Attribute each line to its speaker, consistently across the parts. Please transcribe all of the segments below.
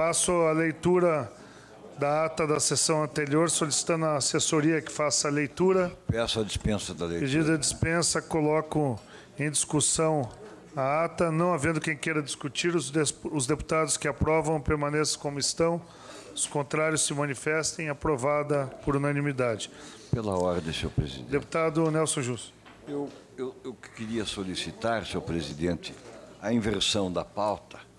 Speaker 1: Passo a leitura da ata da sessão anterior, solicitando a assessoria que faça a leitura.
Speaker 2: Peço a dispensa da leitura.
Speaker 1: Pedido de dispensa, coloco em discussão a ata. Não havendo quem queira discutir, os deputados que aprovam permaneçam como estão. Os contrários se manifestem. Aprovada por unanimidade.
Speaker 2: Pela ordem, senhor presidente.
Speaker 1: Deputado Nelson Jus.
Speaker 2: Eu, eu, eu queria solicitar, senhor presidente, a inversão da pauta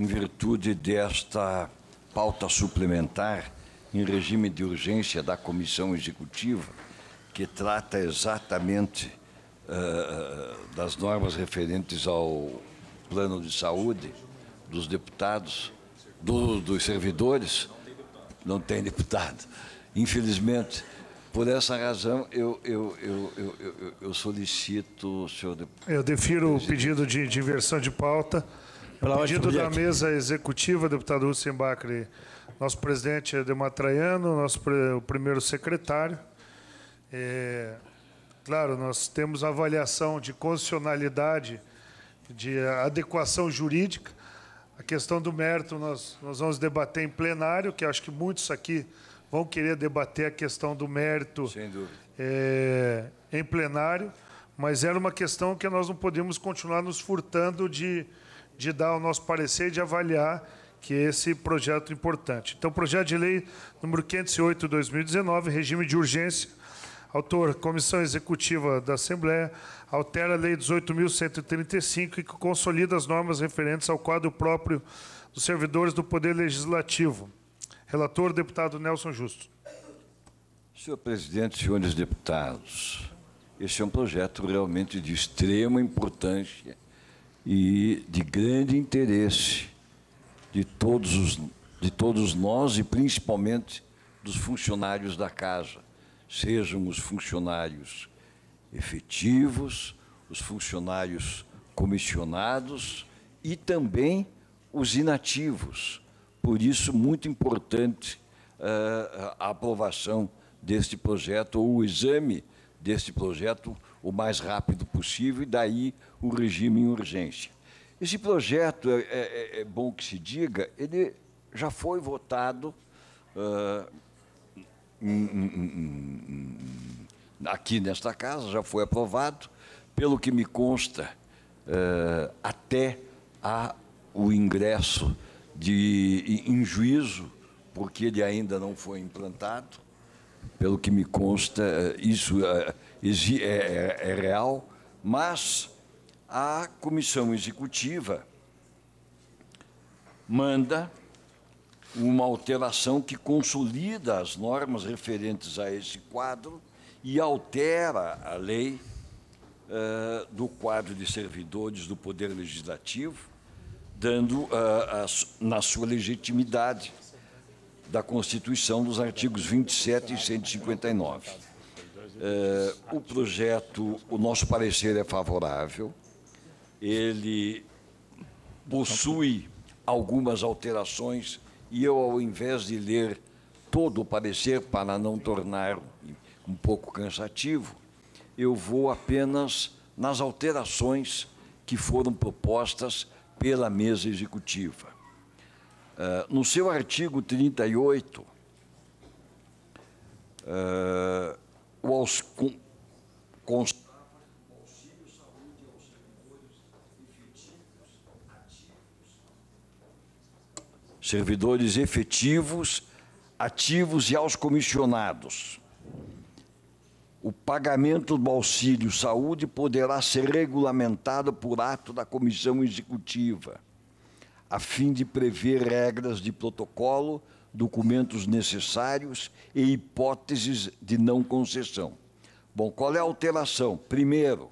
Speaker 2: em virtude desta pauta suplementar em regime de urgência da comissão executiva, que trata exatamente uh, das normas referentes ao plano de saúde dos deputados, do, dos servidores, não tem deputado, infelizmente. Por essa razão, eu, eu, eu, eu solicito, senhor deputado.
Speaker 1: Eu defiro o pedido de diversão de pauta. Pela pedido da aqui. mesa executiva, deputado Hussein Bacri, nosso presidente Dematraiano, Traiano, nosso o primeiro secretário. É, claro, nós temos avaliação de constitucionalidade, de adequação jurídica. A questão do mérito nós, nós vamos debater em plenário, que acho que muitos aqui vão querer debater a questão do mérito é, em plenário, mas era uma questão que nós não podemos continuar nos furtando de, de dar o nosso parecer e de avaliar que é esse projeto é importante. Então, projeto de lei número 508/2019, regime de urgência. Autor, Comissão Executiva da Assembleia, altera a Lei 18.135 e que consolida as normas referentes ao quadro próprio dos servidores do Poder Legislativo. Relator, deputado Nelson Justo.
Speaker 2: Senhor presidente, senhores deputados, este é um projeto realmente de extrema importância e de grande interesse de todos, os, de todos nós e principalmente dos funcionários da casa, sejam os funcionários efetivos, os funcionários comissionados e também os inativos. Por isso, muito importante uh, a aprovação deste projeto ou o exame deste projeto o mais rápido possível, e daí o regime em urgência. Esse projeto, é, é, é, é bom que se diga, ele já foi votado uh, aqui nesta casa, já foi aprovado, pelo que me consta, uh, até a o ingresso de, em juízo, porque ele ainda não foi implantado. Pelo que me consta, ah, isso é, é, é real, mas a comissão executiva manda uma alteração que consolida as normas referentes a esse quadro e altera a lei uh, do quadro de servidores do Poder Legislativo, dando uh, eh, a, na sua legitimidade da Constituição dos artigos 27 e 159. Uh, o projeto, o nosso parecer é favorável, ele possui algumas alterações e eu, ao invés de ler todo o parecer, para não tornar um pouco cansativo, eu vou apenas nas alterações que foram propostas pela mesa executiva. Uh, no seu artigo 38, uh, o aus, com, constava saúde aos servidores efetivos ativos. Servidores efetivos ativos e aos comissionados. O pagamento do auxílio saúde poderá ser regulamentado por ato da comissão executiva, a fim de prever regras de protocolo documentos necessários e hipóteses de não concessão. Bom, qual é a alteração? Primeiro,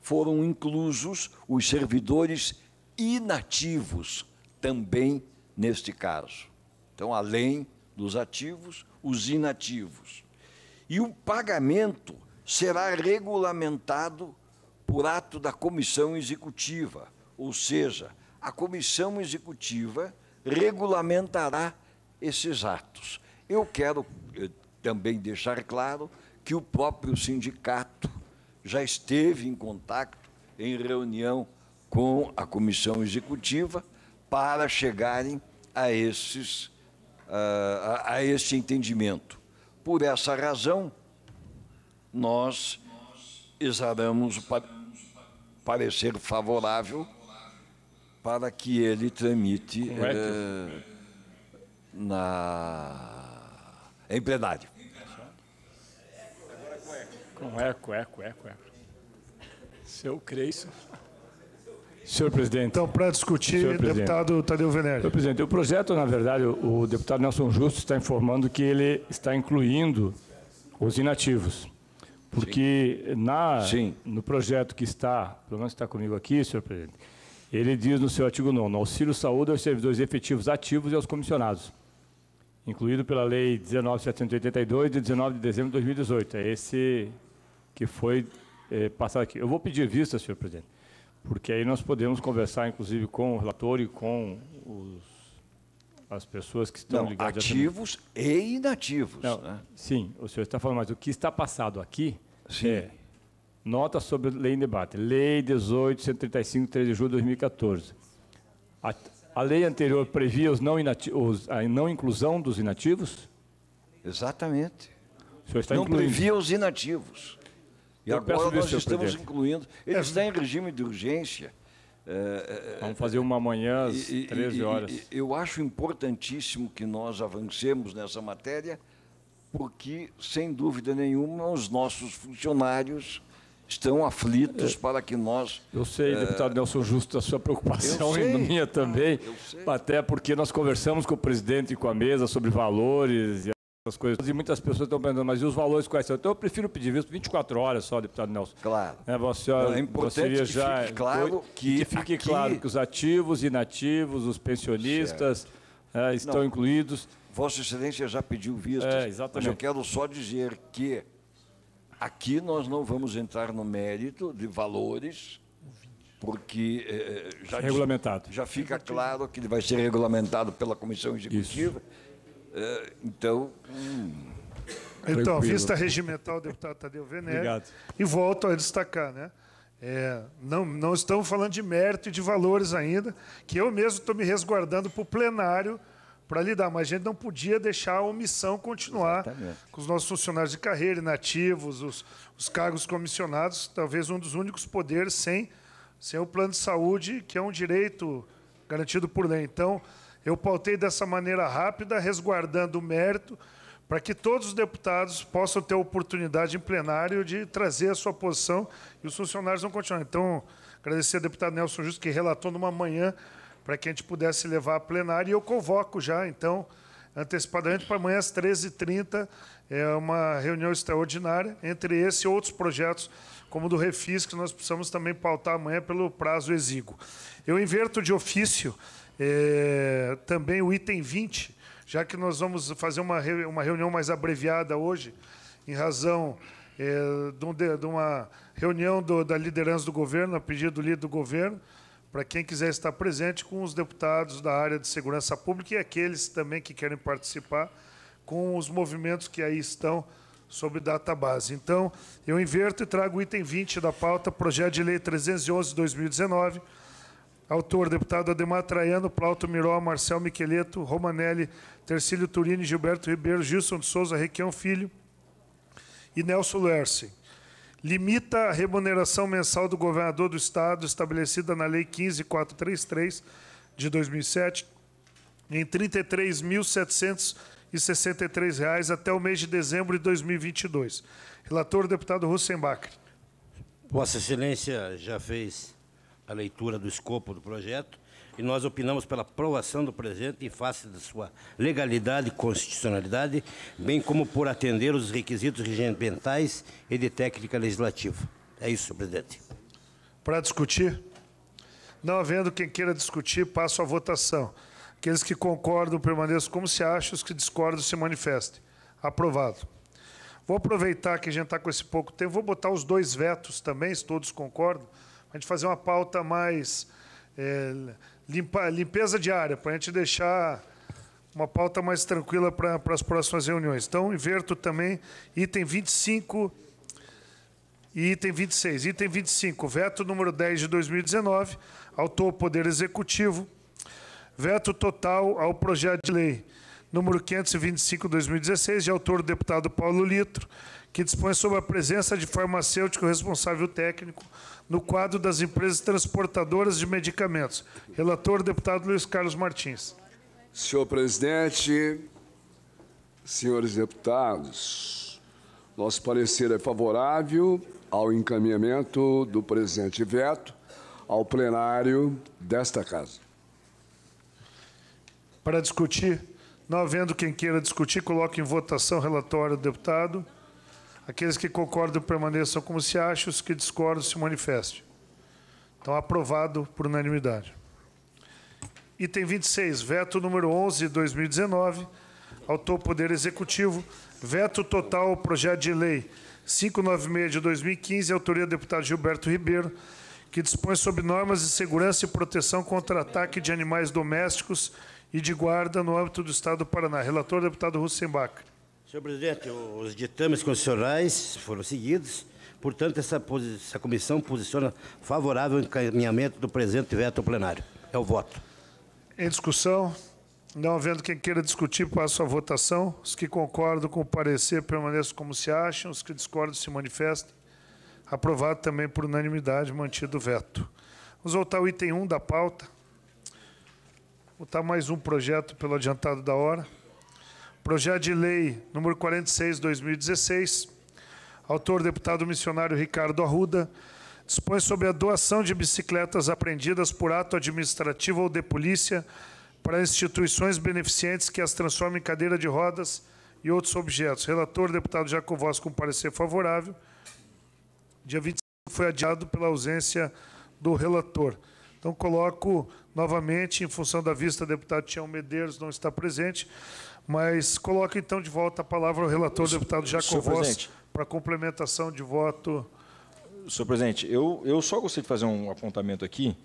Speaker 2: foram inclusos os servidores inativos também neste caso. Então, além dos ativos, os inativos. E o pagamento será regulamentado por ato da comissão executiva, ou seja, a comissão executiva regulamentará esses atos. Eu quero eh, também deixar claro que o próprio sindicato já esteve em contato, em reunião com a comissão executiva, para chegarem a, esses, ah, a, a, entendimento. Por essa razão, nós exaramos pa parecer favorável para que ele tramite. Correto. Eh, na em plenário.
Speaker 3: Com eco, eco, eco, eco. Se eu Senhor presidente. Então, para discutir, deputado Tadeu Venério. Senhor presidente, o projeto, na verdade, o deputado Nelson Justo está informando que ele está incluindo os inativos. Porque Sim. Na, Sim. no projeto que está, pelo menos está comigo aqui, senhor presidente, ele diz no seu artigo 9, auxílio saúde aos servidores efetivos ativos e aos comissionados incluído pela Lei 19.782, de 19 de dezembro de 2018. É esse que foi é, passado aqui. Eu vou pedir vista, senhor presidente, porque aí nós podemos conversar, inclusive, com o relator e com os as pessoas que estão Não, ligadas ativos e inativos. Não, né? Sim, o senhor está falando, mas o que está passado aqui sim. é nota sobre lei em debate, lei 18.135, 13 de julho de 2014. A lei anterior previa os não os, a não inclusão dos inativos? Exatamente. O senhor está não incluindo. previa
Speaker 2: os inativos.
Speaker 3: E Eu agora nós estamos presidente.
Speaker 2: incluindo. É. Ele está em regime de urgência. Eh, eh,
Speaker 3: Vamos fazer uma manhã às eh, e, 13 horas. E,
Speaker 2: eu acho importantíssimo que nós avancemos nessa matéria, porque, sem dúvida nenhuma, os nossos funcionários estão aflitos é. para que nós. Eu sei, é... deputado
Speaker 3: Nelson Justo, a sua preocupação e a minha também, até porque nós conversamos com o presidente e com a mesa sobre valores e essas coisas. E muitas pessoas estão perguntando, mas e os valores quais são? Então eu prefiro pedir visto 24 horas só, deputado Nelson. Claro. É, você, é importante que já, fique claro que, que fique aqui... claro que os ativos, inativos, os pensionistas é, estão Não, incluídos. Vossa Excelência já pediu visto. É, Mas eu
Speaker 2: quero só dizer que Aqui nós não vamos entrar no mérito de valores, porque eh, eh, já, regulamentado. já fica claro que ele vai ser regulamentado pela comissão executiva. Eh, então. Hum,
Speaker 1: então, vista regimental, deputado Tadeu Venere. Obrigado. E volto a destacar, né? É, não, não estamos falando de mérito e de valores ainda, que eu mesmo estou me resguardando para o plenário para lidar, mas a gente não podia deixar a omissão continuar Exatamente. com os nossos funcionários de carreira, inativos, os, os cargos comissionados, talvez um dos únicos poderes sem, sem o plano de saúde, que é um direito garantido por lei. Então, eu pautei dessa maneira rápida, resguardando o mérito, para que todos os deputados possam ter a oportunidade em plenário de trazer a sua posição e os funcionários vão continuar. Então, agradecer ao deputado Nelson Justo, que relatou numa manhã para que a gente pudesse levar a plenária. E eu convoco já, então, antecipadamente para amanhã às 13h30, é uma reunião extraordinária, entre esse e outros projetos, como o do Refis, que nós precisamos também pautar amanhã pelo prazo exíguo. Eu inverto de ofício é, também o item 20, já que nós vamos fazer uma, uma reunião mais abreviada hoje, em razão é, de, uma reunião do, da liderança do governo, a pedido do líder do governo, para quem quiser estar presente com os deputados da área de segurança pública e aqueles também que querem participar com os movimentos que aí estão sobre database. Então, eu inverto e trago o item 20 da pauta, projeto de lei 311 2019, autor deputado Ademar Traiano, Plauto Miró, Marcel Micheleto, Romanelli, Tercílio Turini, Gilberto Ribeiro, Gilson de Souza, Requião Filho e Nelson Lerce limita a remuneração mensal do governador do Estado, estabelecida na Lei 15.433, de 2007, em R$ 33.763 até o mês de dezembro de 2022. Relator, deputado Russenbach.
Speaker 4: Vossa Excelência já fez a leitura do escopo do projeto e nós opinamos pela aprovação do presente em face de sua legalidade e constitucionalidade, bem como por atender os requisitos regimentais e de técnica legislativa. É isso, presidente.
Speaker 1: Para discutir? Não havendo quem queira discutir, passo à votação. Aqueles que concordam permaneçam como se acha os que discordam se manifestem. Aprovado. Vou aproveitar que a gente está com esse pouco tempo, vou botar os dois vetos também, se todos concordam, a gente fazer uma pauta mais é, Limpa, limpeza diária, para a gente deixar uma pauta mais tranquila para as próximas reuniões. Então, inverto também item 25 e item 26. Item 25, veto número 10 de 2019, autor Poder Executivo, veto total ao projeto de lei número 525 2016, de autor do deputado Paulo Litro, que dispõe sobre a presença de farmacêutico responsável técnico no quadro das empresas transportadoras de medicamentos. Relator, deputado Luiz Carlos Martins. Senhor
Speaker 5: presidente, senhores deputados, nosso parecer é favorável ao encaminhamento do presente veto ao plenário desta casa.
Speaker 1: Para discutir, não havendo quem queira discutir, coloque em votação o relatório do deputado. Aqueles que concordam permaneçam como se acham, os que discordam se manifestem. Então, aprovado por unanimidade. Item 26, veto número 11 de 2019, autor Poder Executivo, veto total ao projeto de lei 596 de 2015, autoria do deputado Gilberto Ribeiro, que dispõe sobre normas de segurança e proteção contra ataque de animais domésticos e de guarda no âmbito do Estado do Paraná. Relator, deputado Russembach.
Speaker 4: Senhor presidente, os ditames constitucionais foram seguidos, portanto, essa, essa comissão posiciona favorável ao encaminhamento do presente veto ao plenário. É o voto.
Speaker 1: Em discussão, não havendo quem queira discutir, passo à votação. Os que concordam com o parecer permaneçam como se acham, os que discordam se manifestem. Aprovado também por unanimidade, mantido o veto. Vamos voltar ao item 1 da pauta. Votar mais um projeto pelo adiantado da hora. Projeto de Lei número 46, 2016, autor deputado missionário Ricardo Arruda, dispõe sobre a doação de bicicletas apreendidas por ato administrativo ou de polícia para instituições beneficentes que as transformem em cadeira de rodas e outros objetos. Relator, deputado Jacovós, com parecer favorável. Dia 25 foi adiado pela ausência do relator. Então, coloco novamente, em função da vista, deputado Tião Medeiros não está presente, mas coloca então de volta a palavra ao relator, senhor, deputado Jacovós, para complementação de voto.
Speaker 6: Senhor presidente, eu, eu só gostaria de fazer um apontamento aqui,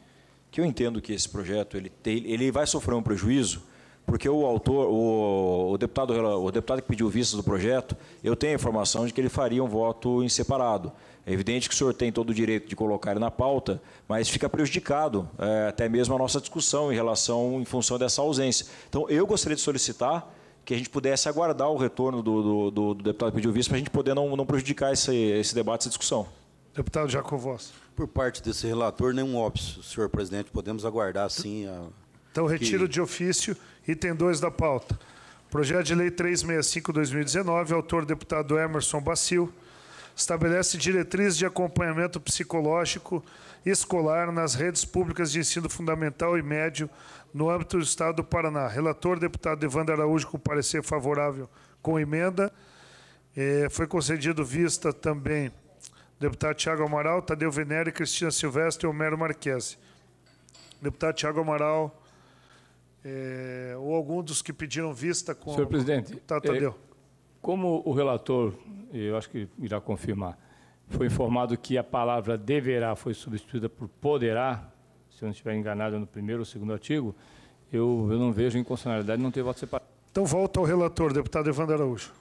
Speaker 6: que eu entendo que esse projeto ele, tem, ele vai sofrer um prejuízo, porque o autor, o, o, deputado, o deputado que pediu vista do projeto, eu tenho a informação de que ele faria um voto em separado. É evidente que o senhor tem todo o direito de colocar ele na pauta, mas fica prejudicado é, até mesmo a nossa discussão em relação, em função dessa ausência. Então, eu gostaria de solicitar que a gente pudesse aguardar o retorno do, do, do, do deputado pedro pediu vice para a gente poder não, não prejudicar esse, esse debate, essa discussão.
Speaker 1: Deputado Jacovós. Por
Speaker 6: parte desse relator, nenhum óbvio, senhor presidente. Podemos aguardar, sim. A...
Speaker 1: Então, retiro que... de ofício, item 2 da pauta. Projeto de lei 365-2019, autor deputado Emerson Bacil estabelece diretrizes de acompanhamento psicológico escolar nas redes públicas de ensino fundamental e médio no âmbito do Estado do Paraná. Relator, deputado Evandro Araújo, com parecer favorável com emenda. É, foi concedido vista também deputado Tiago Amaral, Tadeu Venere, Cristina Silvestre e Homero Marquese. Deputado Tiago Amaral, é, ou algum dos que pediram vista com... Senhor presidente... Tá, Tadeu. É...
Speaker 3: Como o relator, eu acho que irá confirmar, foi informado que a palavra deverá foi substituída por poderá, se eu não estiver enganado no primeiro ou segundo artigo, eu, eu não vejo inconstitucionalidade, não ter
Speaker 7: voto separado. Então volta ao relator, deputado Evandro Araújo.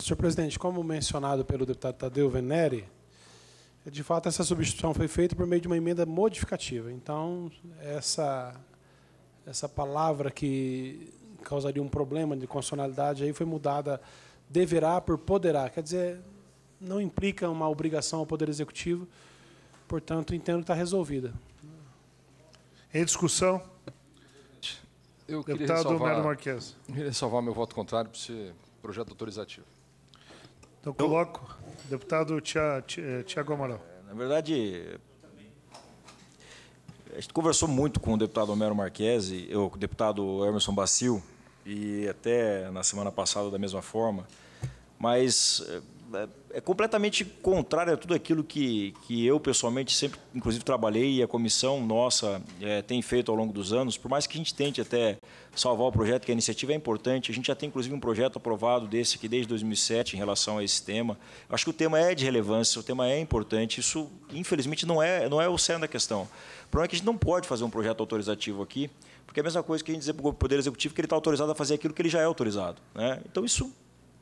Speaker 7: Senhor presidente, como mencionado pelo deputado Tadeu Venere, de fato essa substituição foi feita por meio de uma emenda modificativa. Então, essa essa palavra que causaria um problema de constitucionalidade, aí foi mudada deverá por poderá. Quer dizer, não implica uma obrigação ao Poder Executivo, portanto, entendo que está resolvida. Em discussão?
Speaker 1: Eu
Speaker 8: Deputado salvar, Melo Marques. Queria salvar meu voto contrário para esse projeto autorizativo.
Speaker 1: Então, coloco. Deputado Tiago Amaral.
Speaker 8: Na verdade,
Speaker 6: a gente conversou muito com o deputado Homero Marquesi, eu, com o deputado Emerson Bacil, e até na semana passada da mesma forma, mas eh, é completamente contrário a tudo aquilo que, que eu, pessoalmente, sempre, inclusive, trabalhei e a comissão nossa é, tem feito ao longo dos anos. Por mais que a gente tente até salvar o projeto, que a iniciativa é importante, a gente já tem, inclusive, um projeto aprovado desse aqui desde 2007 em relação a esse tema. Acho que o tema é de relevância, o tema é importante. Isso, infelizmente, não é, não é o cerne da questão. O problema é que a gente não pode fazer um projeto autorizativo aqui, porque é a mesma coisa que a gente dizer para o Poder Executivo que ele está autorizado a fazer aquilo que ele já é autorizado. Né? Então, isso,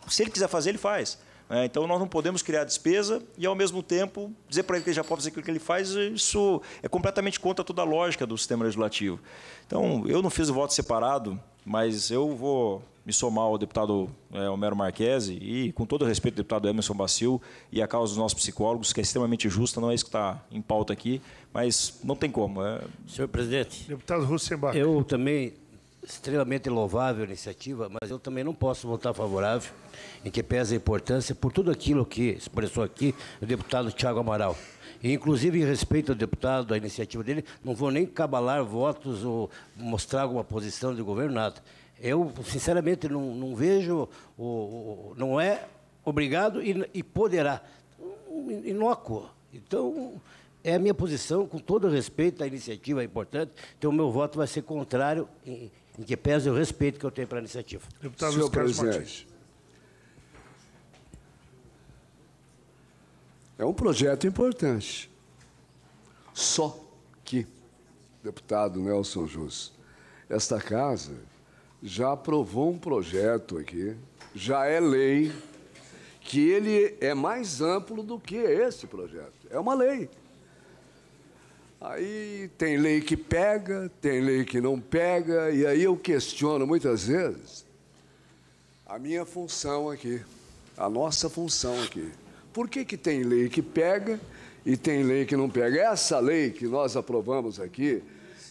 Speaker 6: se ele quiser fazer, ele faz. É, então nós não podemos criar despesa e, ao mesmo tempo, dizer para ele que ele já pode fazer aquilo que ele faz, isso é completamente contra toda a lógica do sistema legislativo. Então, eu não fiz o voto separado, mas eu vou me somar ao deputado é, Homero e, com todo o respeito, ao deputado Emerson Bacil e a causa dos nossos psicólogos, que é extremamente justa, não é isso que está em pauta
Speaker 4: aqui, mas não tem como. É...
Speaker 1: Senhor presidente. Deputado Rosenbach. Eu também
Speaker 4: extremamente louvável a iniciativa, mas eu também não posso votar favorável, em que pesa a importância por tudo aquilo que expressou aqui o deputado Tiago Amaral. E, inclusive, em respeito ao deputado, à iniciativa dele, não vou nem cabalar votos ou mostrar alguma posição de governo, nada. Eu, sinceramente, não, não vejo, o, não é obrigado e, e poderá. Inócuo. Então, é a minha posição, com todo respeito à iniciativa é importante, então o meu voto vai ser contrário em, em que pese o respeito que eu tenho para a iniciativa. Deputado Senhor Luiz Carlos Martins.
Speaker 5: É um projeto importante. Só que, deputado Nelson Jus, esta casa já aprovou um projeto aqui, já é lei, que ele é mais amplo do que esse projeto. É uma lei. Aí tem lei que pega, tem lei que não pega, e aí eu questiono muitas vezes a minha função aqui, a nossa função aqui. Por que, que tem lei que pega e tem lei que não pega? Essa lei que nós aprovamos aqui,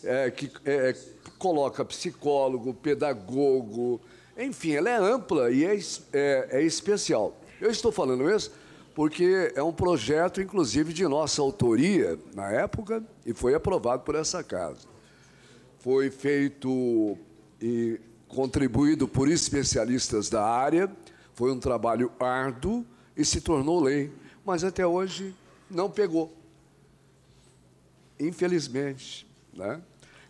Speaker 5: é, que é, coloca psicólogo, pedagogo, enfim, ela é ampla e é, é, é especial. Eu estou falando isso porque é um projeto, inclusive, de nossa autoria na época e foi aprovado por essa casa. Foi feito e contribuído por especialistas da área, foi um trabalho árduo e se tornou lei, mas até hoje não pegou. Infelizmente. Né?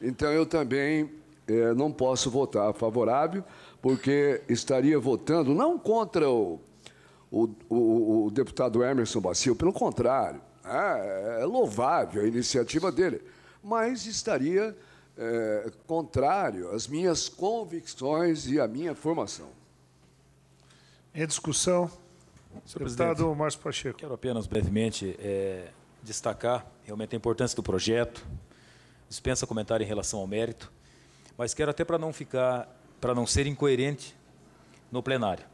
Speaker 5: Então eu também eh, não posso votar favorável, porque estaria votando não contra o o, o, o deputado Emerson Bacio. Pelo contrário, é, é louvável a iniciativa dele, mas estaria é, contrário às minhas convicções e à minha formação.
Speaker 1: Em discussão, Senhor deputado
Speaker 9: Presidente, Márcio Pacheco. Quero apenas brevemente é, destacar realmente a importância do projeto, dispensa comentário em relação ao mérito, mas quero até para não ficar, para não ser incoerente no plenário.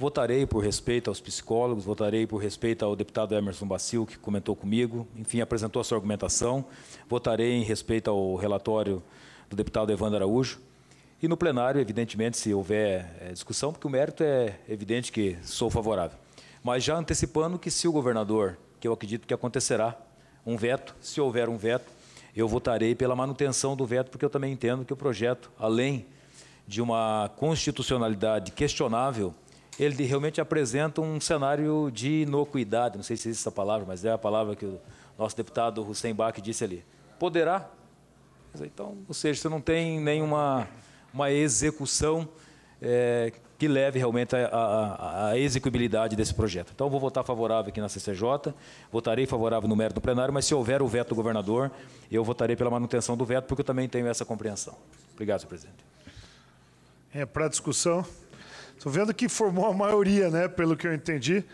Speaker 9: Votarei por respeito aos psicólogos, votarei por respeito ao deputado Emerson Bacil, que comentou comigo, enfim, apresentou a sua argumentação. Votarei em respeito ao relatório do deputado Evandro Araújo. E no plenário, evidentemente, se houver eh, discussão, porque o mérito é evidente que sou favorável. Mas já antecipando que se o governador, que eu acredito que acontecerá, um veto, se houver um veto, eu votarei pela manutenção do veto, porque eu também entendo que o projeto, além de uma constitucionalidade questionável, ele realmente apresenta um cenário de inocuidade, não sei se existe essa palavra, mas é a palavra que o nosso deputado Hussein Bach disse ali. Poderá? Então, ou seja, você não tem nenhuma uma execução é, que leve realmente à execuibilidade desse projeto. Então, vou votar favorável aqui na CCJ, votarei favorável no mérito do plenário, mas se houver o veto do governador, eu votarei pela manutenção do veto, porque eu também tenho essa compreensão. Obrigado, senhor presidente.
Speaker 1: É para discussão. Estou vendo que formou a maioria, né, pelo que eu entendi.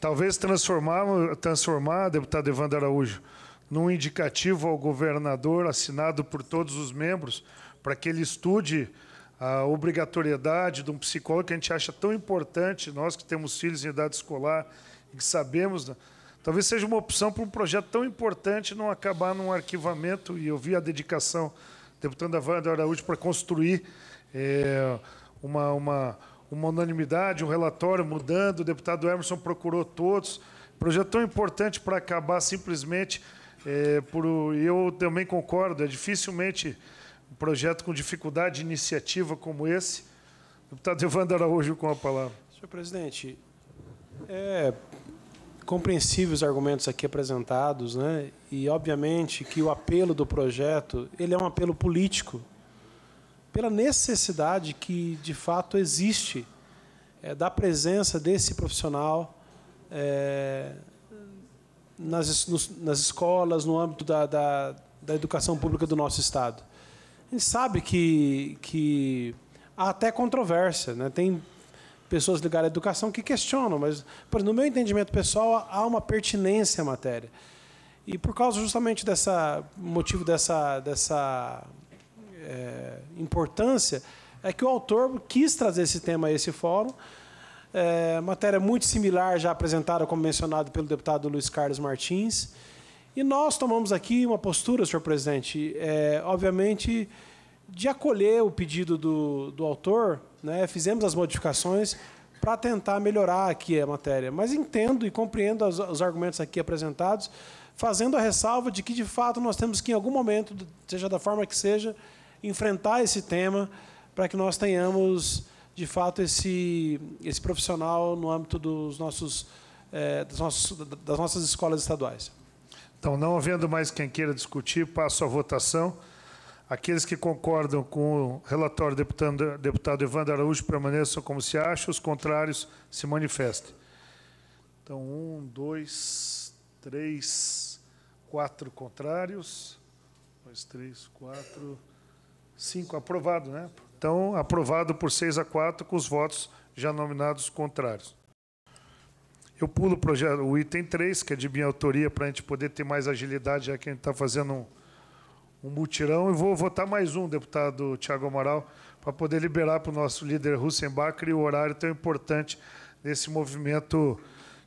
Speaker 1: Talvez transformar, transformar deputado Evandro Araújo, num indicativo ao governador assinado por todos os membros, para que ele estude a obrigatoriedade de um psicólogo que a gente acha tão importante, nós que temos filhos em idade escolar e que sabemos. Né? Talvez seja uma opção para um projeto tão importante não acabar num arquivamento, e eu vi a dedicação deputada Evandro Araújo para construir é, uma, uma, uma unanimidade, um relatório mudando. O deputado Emerson procurou todos. Projeto tão importante para acabar simplesmente é, por. Eu também concordo. É dificilmente um projeto com dificuldade de
Speaker 7: iniciativa como esse. Deputado Evandro Araújo com a palavra. Senhor presidente, é compreensível os argumentos aqui apresentados, né? E obviamente que o apelo do projeto ele é um apelo político pela necessidade que de fato existe é, da presença desse profissional é, nas, nos, nas escolas, no âmbito da, da, da, educação pública do nosso Estado. A gente sabe que, que há até controvérsia, né? tem pessoas ligadas à educação que questionam, mas no meu entendimento pessoal há uma pertinência à matéria. E por causa justamente dessa motivo dessa, dessa é, importância é que o autor quis trazer esse tema a esse fórum. É, matéria muito similar já apresentada, como mencionado pelo deputado Luiz Carlos Martins. E nós tomamos aqui uma postura, senhor presidente, é, obviamente, de acolher o pedido do, do autor, né, fizemos as modificações para tentar melhorar aqui a matéria. Mas entendo e compreendo os argumentos aqui apresentados, fazendo a ressalva de que, de fato, nós temos que, em algum momento, seja da forma que seja, enfrentar esse tema para que nós tenhamos, de fato, esse, esse profissional no âmbito dos nossos, é, eh, das, das nossas escolas estaduais. Então, não havendo
Speaker 1: mais quem queira discutir, passo à votação. Aqueles que concordam com o relatório deputado, deputado Evandro Araújo permaneçam como se acham, os contrários se manifestem. Então, um, dois, três, quatro contrários. Um, dois, três, quatro. 5, aprovado, né? Então, aprovado por 6 a 4, com os votos já nominados contrários. Eu pulo o, projeto, o item 3, que é de minha autoria, para a gente poder ter mais agilidade, já que a gente está fazendo um, um mutirão. E vou votar mais um, deputado Tiago Amaral, para poder liberar para o nosso líder Russenbacher o horário tão importante desse movimento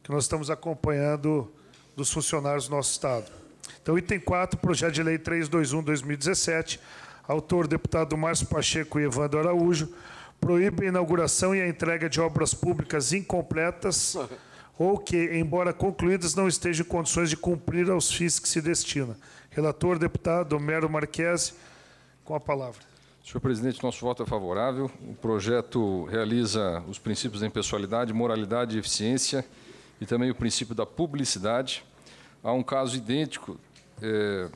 Speaker 1: que nós estamos acompanhando dos funcionários do nosso Estado. Então, item 4, projeto de lei 321-2017, autor deputado Márcio Pacheco e Evandro Araújo, proíbe a inauguração e a entrega de obras públicas incompletas ou que, embora concluídas, não estejam em condições de cumprir aos fins que se destina. Relator, deputado Mero Marques com a palavra.
Speaker 8: Senhor presidente, nosso voto é favorável. O projeto realiza os princípios da impessoalidade, moralidade e eficiência e também o princípio da publicidade. Há um caso idêntico. Eh,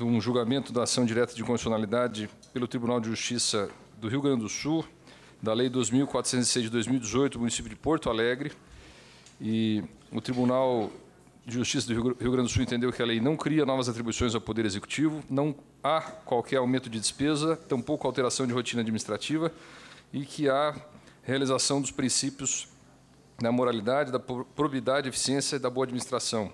Speaker 8: de um julgamento da ação direta de constitucionalidade pelo Tribunal de Justiça do Rio Grande do Sul, da Lei 2406 de 2018, do município de Porto Alegre. E o Tribunal de Justiça do Rio Grande do Sul entendeu que a lei não cria novas atribuições ao Poder Executivo, não há qualquer aumento de despesa, tampouco alteração de rotina administrativa e que há realização dos princípios da moralidade, da probidade, eficiência e da boa administração.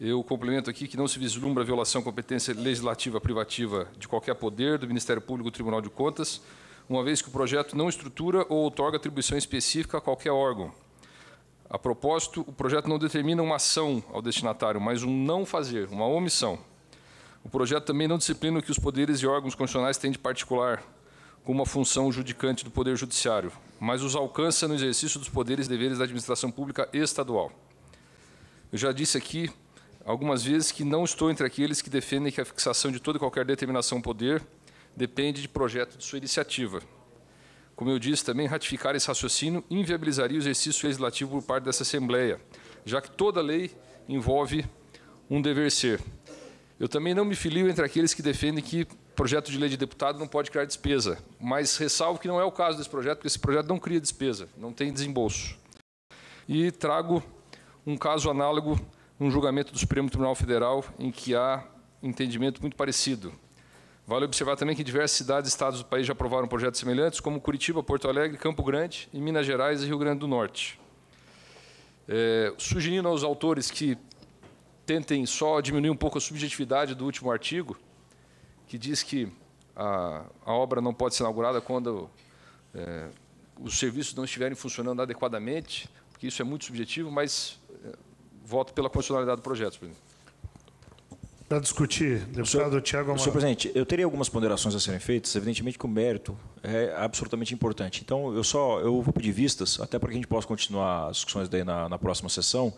Speaker 8: Eu complemento aqui que não se vislumbra violação à competência legislativa privativa de qualquer poder do Ministério Público ou Tribunal de Contas, uma vez que o projeto não estrutura ou otorga atribuição específica a qualquer órgão. A propósito, o projeto não determina uma ação ao destinatário, mas um não fazer, uma omissão. O projeto também não disciplina o que os poderes e órgãos constitucionais têm de particular, como a função judicante do Poder Judiciário, mas os alcança no exercício dos poderes e deveres da administração pública estadual. Eu já disse aqui algumas vezes que não estou entre aqueles que defendem que a fixação de toda e qualquer determinação ao poder depende de projeto de sua iniciativa. Como eu disse também, ratificar esse raciocínio inviabilizaria o exercício legislativo por parte dessa Assembleia, já que toda lei envolve um dever ser. Eu também não me filio entre aqueles que defendem que projeto de lei de deputado não pode criar despesa, mas ressalvo que não é o caso desse projeto, porque esse projeto não cria despesa, não tem desembolso. E trago um caso análogo num julgamento do Supremo Tribunal Federal em que há entendimento muito parecido. Vale observar também que diversas cidades e estados do país já aprovaram projetos semelhantes, como Curitiba, Porto Alegre, Campo Grande, e Minas Gerais e Rio Grande do Norte. É, sugerindo aos autores que tentem só diminuir um pouco a subjetividade do último artigo, que diz que a, a obra não pode ser inaugurada quando é, os serviços não estiverem funcionando adequadamente, porque isso é muito subjetivo, mas é, voto pela constitucionalidade do projeto, presidente.
Speaker 1: Para discutir, deputado senhor, Tiago Amaral. Senhor
Speaker 6: presidente, eu teria algumas ponderações a serem feitas, evidentemente que o mérito é absolutamente importante. Então, eu só eu vou pedir vistas, até para que a gente possa continuar as discussões daí na, na próxima sessão,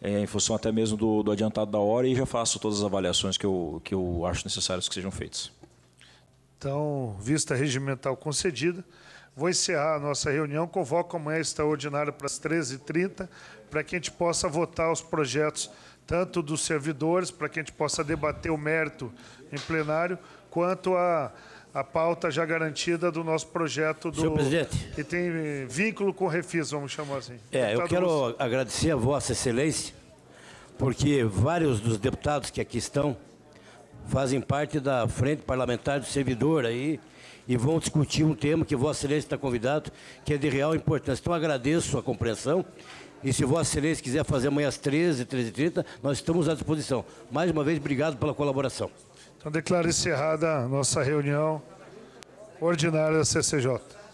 Speaker 6: é, em função até mesmo do, do, adiantado da hora, e já faço todas as avaliações que eu, que eu acho necessárias que sejam feitas.
Speaker 1: Então, vista regimental concedida. Vou encerrar a nossa reunião. Convoco amanhã extraordinária para as 13h30, para que a gente possa votar os projetos, tanto dos servidores, para que a gente possa debater o mérito em plenário, quanto a, a pauta já garantida do nosso projeto do. Senhor presidente. Que tem eh, vínculo com o Refis, vamos chamar assim. É, eu
Speaker 4: quero agradecer a Vossa Excelência, porque vários dos deputados que aqui estão fazem parte da Frente Parlamentar do Servidor aí e vão discutir um tema que Vossa Excelência está convidado, que é de real importância. Então, agradeço a sua compreensão. E se Vossa Excelência quiser fazer amanhã às 13h, 13h30, nós estamos à disposição. Mais uma vez, obrigado pela colaboração.
Speaker 1: Então, declaro encerrada a nossa reunião ordinária da CCJ.